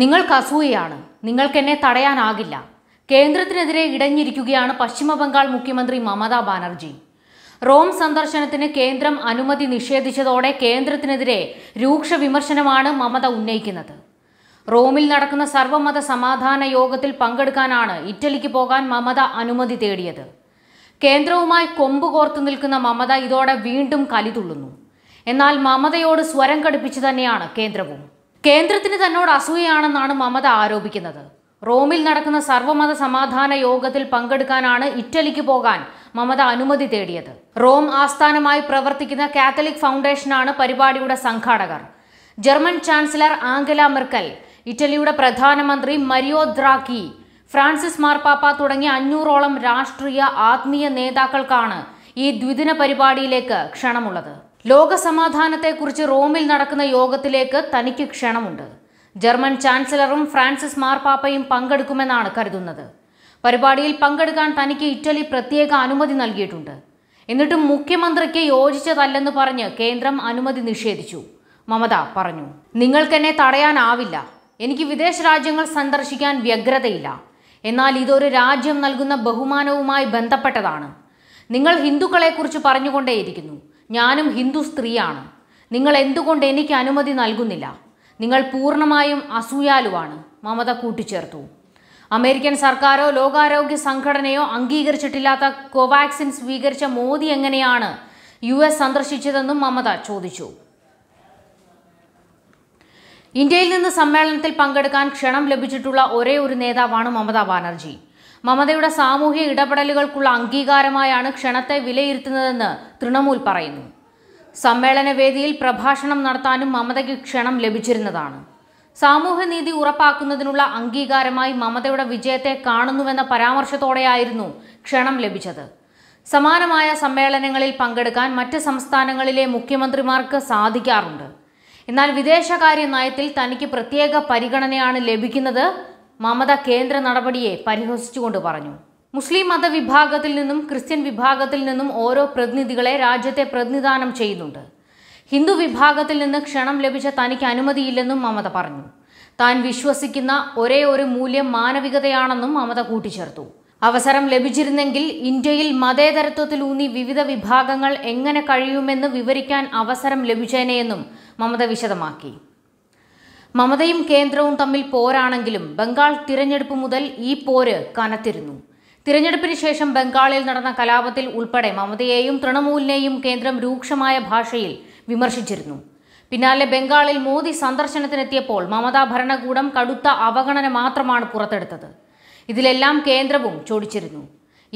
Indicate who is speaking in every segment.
Speaker 1: നിങ്ങൾക്ക് അസൂയയാണ് നിങ്ങൾക്കെന്നെ തടയാനാകില്ല കേന്ദ്രത്തിനെതിരെ ഇടഞ്ഞിരിക്കുകയാണ് പശ്ചിമബംഗാൾ മുഖ്യമന്ത്രി മമതാ ബാനർജി റോം സന്ദർശനത്തിന് കേന്ദ്രം അനുമതി നിഷേധിച്ചതോടെ കേന്ദ്രത്തിനെതിരെ രൂക്ഷ വിമർശനമാണ് മമത ഉന്നയിക്കുന്നത് റോമിൽ നടക്കുന്ന സർവമത സമാധാന യോഗത്തിൽ പങ്കെടുക്കാനാണ് ഇറ്റലിക്ക് പോകാൻ മമത അനുമതി തേടിയത് കേന്ദ്രവുമായി കൊമ്പ് കോർത്തു നിൽക്കുന്ന മമത ഇതോടെ വീണ്ടും കലിതുള്ളുന്നു എന്നാൽ മമതയോട് സ്വരം കടുപ്പിച്ചു തന്നെയാണ് കേന്ദ്രവും കേന്ദ്രത്തിന് തന്നോട് അസൂയയാണെന്നാണ് മമത ആരോപിക്കുന്നത് റോമിൽ നടക്കുന്ന സർവ്വമത സമാധാന യോഗത്തിൽ പങ്കെടുക്കാനാണ് ഇറ്റലിക്ക് പോകാൻ മമത അനുമതി തേടിയത് റോം ആസ്ഥാനമായി പ്രവർത്തിക്കുന്ന കാത്തലിക് ഫൗണ്ടേഷനാണ് പരിപാടിയുടെ സംഘാടകർ ജർമ്മൻ ചാൻസലർ ആംഗല മെർക്കൽ ഇറ്റലിയുടെ പ്രധാനമന്ത്രി മരിയോ ദ്രാക്കി ഫ്രാൻസിസ് മാർപ്പാപ്പ തുടങ്ങിയ അഞ്ഞൂറോളം രാഷ്ട്രീയ ആത്മീയ നേതാക്കൾക്കാണ് ഈ ദ്വിദിന പരിപാടിയിലേക്ക് ക്ഷണമുള്ളത് ലോകസമാധാനത്തെക്കുറിച്ച് റോമിൽ നടക്കുന്ന യോഗത്തിലേക്ക് തനിക്ക് ക്ഷണമുണ്ട് ജർമ്മൻ ചാൻസലറും ഫ്രാൻസിസ് മാർപ്പാപ്പയും പങ്കെടുക്കുമെന്നാണ് കരുതുന്നത് പരിപാടിയിൽ പങ്കെടുക്കാൻ തനിക്ക് ഇറ്റലി പ്രത്യേക അനുമതി നൽകിയിട്ടുണ്ട് എന്നിട്ടും മുഖ്യമന്ത്രിക്ക് യോജിച്ചതല്ലെന്ന് പറഞ്ഞ് കേന്ദ്രം അനുമതി നിഷേധിച്ചു മമത പറഞ്ഞു നിങ്ങൾക്കെന്നെ തടയാനാവില്ല എനിക്ക് വിദേശ രാജ്യങ്ങൾ സന്ദർശിക്കാൻ വ്യഗ്രതയില്ല എന്നാൽ ഇതൊരു രാജ്യം നൽകുന്ന ബഹുമാനവുമായി ബന്ധപ്പെട്ടതാണ് നിങ്ങൾ ഹിന്ദുക്കളെക്കുറിച്ച് പറഞ്ഞുകൊണ്ടേയിരിക്കുന്നു ഞാനും ഹിന്ദു സ്ത്രീയാണ് നിങ്ങൾ എന്തുകൊണ്ട് എനിക്ക് അനുമതി നൽകുന്നില്ല നിങ്ങൾ പൂർണ്ണമായും അസൂയാലുവാണ് മമത കൂട്ടിച്ചേർത്തു അമേരിക്കൻ സർക്കാരോ ലോകാരോഗ്യ സംഘടനയോ അംഗീകരിച്ചിട്ടില്ലാത്ത കോവാക്സിൻ സ്വീകരിച്ച മോദി എങ്ങനെയാണ് യു എസ് സന്ദർശിച്ചതെന്നും മമത ചോദിച്ചു ഇന്ത്യയിൽ നിന്ന് സമ്മേളനത്തിൽ പങ്കെടുക്കാൻ ക്ഷണം ലഭിച്ചിട്ടുള്ള ഒരേ ഒരു നേതാവാണ് മമതാ ബാനർജി മമതയുടെ സാമൂഹ്യ ഇടപെടലുകൾക്കുള്ള അംഗീകാരമായാണ് ക്ഷണത്തെ വിലയിരുത്തുന്നതെന്ന് തൃണമൂൽ പറയുന്നു സമ്മേളനവേദിയിൽ പ്രഭാഷണം നടത്താനും മമതയ്ക്ക് ക്ഷണം ലഭിച്ചിരുന്നതാണ് സാമൂഹ്യനീതി ഉറപ്പാക്കുന്നതിനുള്ള അംഗീകാരമായി മമതയുടെ വിജയത്തെ കാണുന്നുവെന്ന പരാമർശത്തോടെയായിരുന്നു ക്ഷണം ലഭിച്ചത് സമാനമായ സമ്മേളനങ്ങളിൽ പങ്കെടുക്കാൻ മറ്റ് സംസ്ഥാനങ്ങളിലെ മുഖ്യമന്ത്രിമാർക്ക് സാധിക്കാറുണ്ട് എന്നാൽ വിദേശകാര്യ നയത്തിൽ തനിക്ക് പ്രത്യേക പരിഗണനയാണ് ലഭിക്കുന്നത് മമത കേന്ദ്ര നടപടിയെ പരിഹസിച്ചുകൊണ്ട് പറഞ്ഞു മുസ്ലിം മതവിഭാഗത്തിൽ നിന്നും ക്രിസ്ത്യൻ വിഭാഗത്തിൽ നിന്നും ഓരോ പ്രതിനിധികളെ രാജ്യത്തെ പ്രതിനിധാനം ചെയ്യുന്നുണ്ട് ഹിന്ദു വിഭാഗത്തിൽ നിന്ന് ക്ഷണം ലഭിച്ച തനിക്ക് അനുമതിയില്ലെന്നും മമത പറഞ്ഞു താൻ വിശ്വസിക്കുന്ന ഒരേ ഒരു മൂല്യം മാനവികതയാണെന്നും മമത കൂട്ടിച്ചേർത്തു അവസരം ലഭിച്ചിരുന്നെങ്കിൽ ഇന്ത്യയിൽ മതേതരത്വത്തിലൂന്നി വിവിധ വിഭാഗങ്ങൾ എങ്ങനെ കഴിയുമെന്ന് വിവരിക്കാൻ അവസരം ലഭിച്ചേനെയെന്നും മമത വിശദമാക്കി മമതയും കേന്ദ്രവും തമ്മിൽ പോരാണെങ്കിലും ബംഗാൾ തിരഞ്ഞെടുപ്പ് മുതൽ ഈ പോര് കനത്തിരുന്നു തിരഞ്ഞെടുപ്പിന് ശേഷം ബംഗാളിൽ നടന്ന കലാപത്തിൽ ഉൾപ്പെടെ മമതയെയും തൃണമൂലിനെയും കേന്ദ്രം രൂക്ഷമായ ഭാഷയിൽ വിമർശിച്ചിരുന്നു പിന്നാലെ ബംഗാളിൽ മോദി സന്ദർശനത്തിനെത്തിയപ്പോൾ മമതാ ഭരണകൂടം കടുത്ത അവഗണന മാത്രമാണ് പുറത്തെടുത്തത് ഇതിലെല്ലാം കേന്ദ്രവും ചോദിച്ചിരുന്നു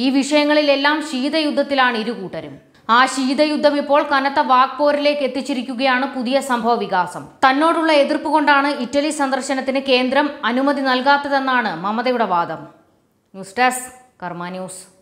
Speaker 1: ഈ വിഷയങ്ങളിലെല്ലാം ശീതയുദ്ധത്തിലാണ് ഇരുകൂട്ടരും ആ ശീതയുദ്ധം ഇപ്പോൾ കനത്ത വാക്പോരിലേക്ക് എത്തിച്ചിരിക്കുകയാണ് പുതിയ സംഭവ വികാസം തന്നോടുള്ള എതിർപ്പ് കൊണ്ടാണ് ഇറ്റലി സന്ദർശനത്തിന് കേന്ദ്രം അനുമതി നൽകാത്തതെന്നാണ് മമതയുടെ വാദം ന്യൂസ് ഡെസ്ക് കർമ്മ ന്യൂസ്